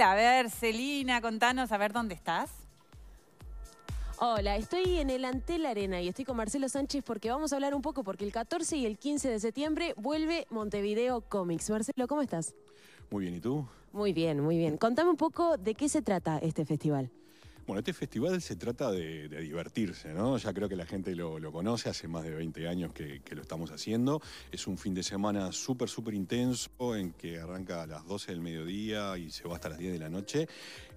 A ver, Celina, contanos, a ver dónde estás. Hola, estoy en el Antel Arena y estoy con Marcelo Sánchez porque vamos a hablar un poco, porque el 14 y el 15 de septiembre vuelve Montevideo Comics. Marcelo, ¿cómo estás? Muy bien, ¿y tú? Muy bien, muy bien. Contame un poco de qué se trata este festival. Bueno, este festival se trata de, divertirse, ¿no? Ya creo que la gente lo, conoce, hace más de 20 años que, lo estamos haciendo. Es un fin de semana súper, súper intenso, en que arranca a las 12 del mediodía y se va hasta las 10 de la noche.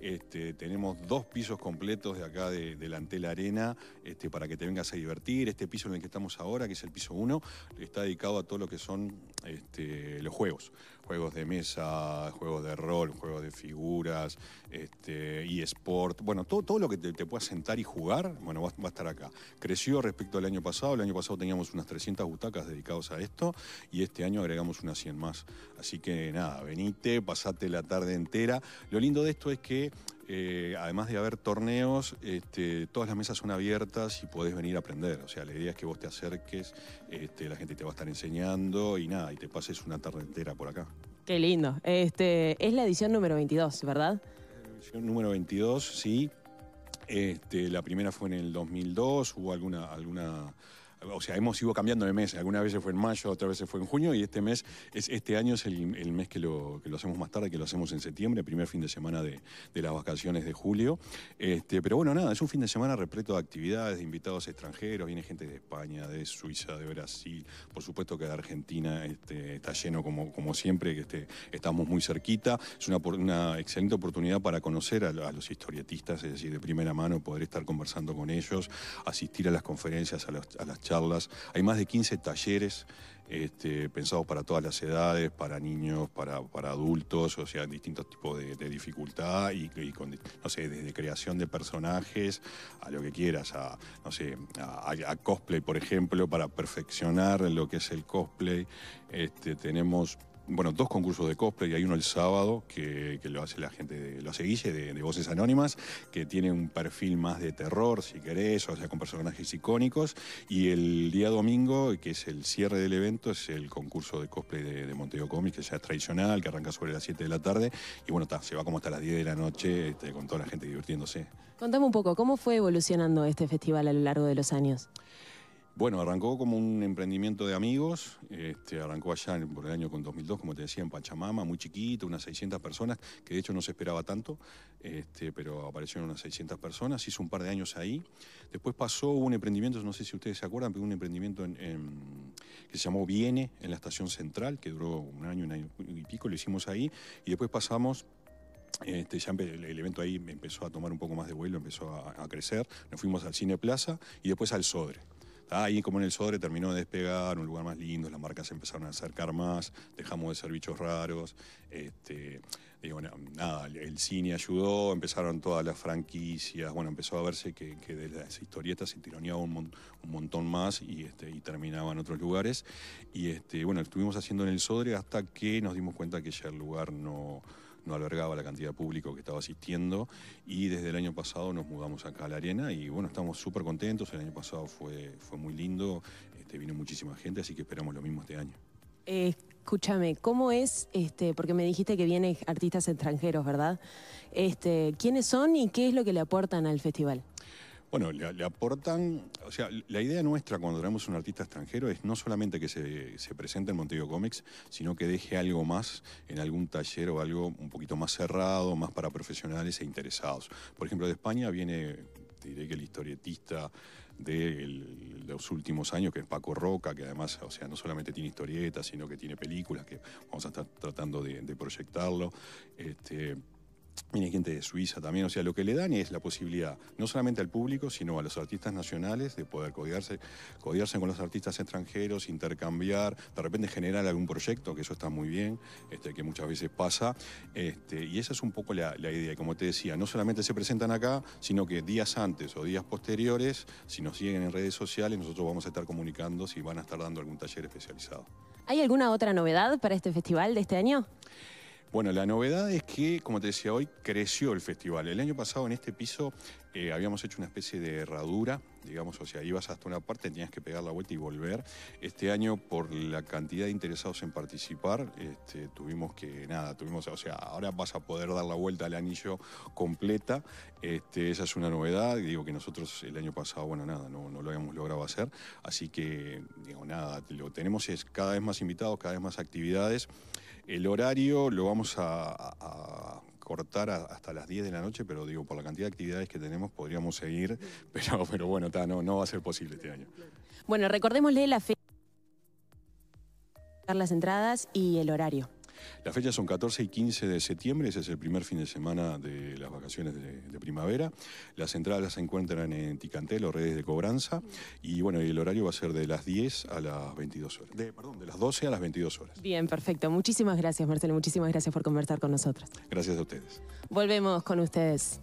Este, tenemos dos pisos completos de acá de, de la Arena este, para que te vengas a divertir. Este piso en el que estamos ahora, que es el piso 1, está dedicado a todo lo que son este, los juegos. Juegos de mesa, juegos de rol, juegos de figuras, este, eSport. Bueno, todo, todo lo que te, puedas sentar y jugar, bueno, va, a estar acá. Creció respecto al año pasado. El año pasado teníamos unas 300 butacas dedicadas a esto y este año agregamos unas 100 más. Así que nada, venite, pasate la tarde entera. Lo lindo de esto es que eh, además de haber torneos, este, todas las mesas son abiertas y podés venir a aprender. O sea, la idea es que vos te acerques, este, la gente te va a estar enseñando y nada, y te pases una tarde entera por acá. Qué lindo. Este, es la edición número 22, ¿verdad? edición número 22, sí. Este, la primera fue en el 2002, hubo alguna, alguna o sea, hemos ido cambiando de mes. Algunas veces fue en mayo, otras veces fue en junio y este mes, es, este año es el, mes que lo, hacemos más tarde, que lo hacemos en septiembre, primer fin de semana de, las vacaciones de julio. Este, pero bueno, nada, es un fin de semana repleto de actividades, de invitados extranjeros, viene gente de España, de Suiza, de Brasil, por supuesto que de Argentina este, está lleno como, como siempre, que este, estamos muy cerquita. Es una, una excelente oportunidad para conocer a, los historietistas, es decir, de primera mano poder estar conversando con ellos, asistir a las conferencias, a, los, a las charlas, hay más de 15 talleres este, pensados para todas las edades, para niños, para, adultos, o sea, distintos tipos de, dificultad y, no sé, desde creación de personajes a lo que quieras, a, no sé, a, cosplay, por ejemplo, para perfeccionar lo que es el cosplay. Este, tenemos bueno, dos concursos de cosplay, hay uno el sábado que, lo hace la gente, de, lo de, Voces Anónimas, que tiene un perfil más de terror, si querés, o sea, con personajes icónicos, y el día domingo, que es el cierre del evento, es el concurso de cosplay de, de Monteo Comics, que ya es tradicional, que arranca sobre las 7 de la tarde, y bueno, se va como hasta las 10 de la noche, este, con toda la gente divirtiéndose. Contame un poco, ¿cómo fue evolucionando este festival a lo largo de los años? Bueno, arrancó como un emprendimiento de amigos, este, arrancó allá por el año con 2002, como te decía, en Pachamama, muy chiquito, unas 600 personas, que de hecho no se esperaba tanto, este, pero aparecieron unas 600 personas, hizo un par de años ahí. Después pasó un emprendimiento, no sé si ustedes se acuerdan, pero un emprendimiento que se llamó Viene, en la estación central, que duró un año, un año y pico, lo hicimos ahí, y después pasamos este, ya el, evento ahí empezó a tomar un poco más de vuelo, empezó a, a crecer. Nos fuimos al Cine Plaza y después al Sodre. Ah, ahí como en el Sodre terminó de despegar, un lugar más lindo, las marcas se empezaron a acercar más, dejamos de ser bichos raros, este, nada, el cine ayudó, empezaron todas las franquicias, bueno, empezó a verse que, que de las historietas se tironeaba un, montón más y, este, y terminaba en otros lugares. Y este, bueno, estuvimos haciendo en el Sodre hasta que nos dimos cuenta que ya el lugar no no albergaba la cantidad de público que estaba asistiendo y desde el año pasado nos mudamos acá a la arena y bueno, estamos súper contentos, el año pasado fue, fue muy lindo, este, vino muchísima gente, así que esperamos lo mismo este año. escúchame, ¿cómo es este? Porque me dijiste que vienen artistas extranjeros, ¿verdad? Este, ¿quiénes son y qué es lo que le aportan al festival? Bueno, le, aportan, o sea, la idea nuestra cuando traemos un artista extranjero es no solamente que se, presente en Montevideo Comics, sino que deje algo más en algún taller o algo un poquito más cerrado, más para profesionales e interesados. Por ejemplo, de España viene, diré que el historietista de los últimos años, que es Paco Roca, que además, o sea, no solamente tiene historietas, sino que tiene películas, que vamos a estar tratando de, proyectarlo. Este, Viene gente de Suiza también, o sea, lo que le dan es la posibilidad, no solamente al público, sino a los artistas nacionales, de poder codiarse codiarse con los artistas extranjeros, intercambiar, de repente generar algún proyecto, que eso está muy bien, este, que muchas veces pasa. Este, y esa es un poco la, idea. como te decía, no solamente se presentan acá, sino que días antes o días posteriores, si nos siguen en redes sociales, nosotros vamos a estar comunicando si van a estar dando algún taller especializado. ¿Hay alguna otra novedad para este festival de este año? Bueno, la novedad es que, como te decía hoy, creció el festival. El año pasado en este piso eh, habíamos hecho una especie de herradura digamos, o sea, ibas hasta una parte, tenías que pegar la vuelta y volver. Este año, por la cantidad de interesados en participar, este, tuvimos que, nada, tuvimos, o sea, ahora vas a poder dar la vuelta al anillo completa, este, esa es una novedad, digo que nosotros el año pasado, bueno, nada, no, lo habíamos logrado hacer, así que, digo, nada, lo tenemos es cada vez más invitados, cada vez más actividades. El horario lo vamos a cortar hasta las 10 de la noche, pero digo, por la cantidad de actividades que tenemos podríamos seguir, pero, pero bueno, no, no va a ser posible este año. Bueno, recordémosle la fecha, las entradas y el horario. Las fechas son 14 y 15 de septiembre, ese es el primer fin de semana de las vacaciones de, primavera. Las entradas las encuentran en Ticantel o redes de cobranza. Y bueno, el horario va a ser de las 10 a las 22 horas. De, perdón, de las 12 a las 22 horas. Bien, perfecto. Muchísimas gracias, Marcelo. Muchísimas gracias por conversar con nosotros. Gracias a ustedes. Volvemos con ustedes.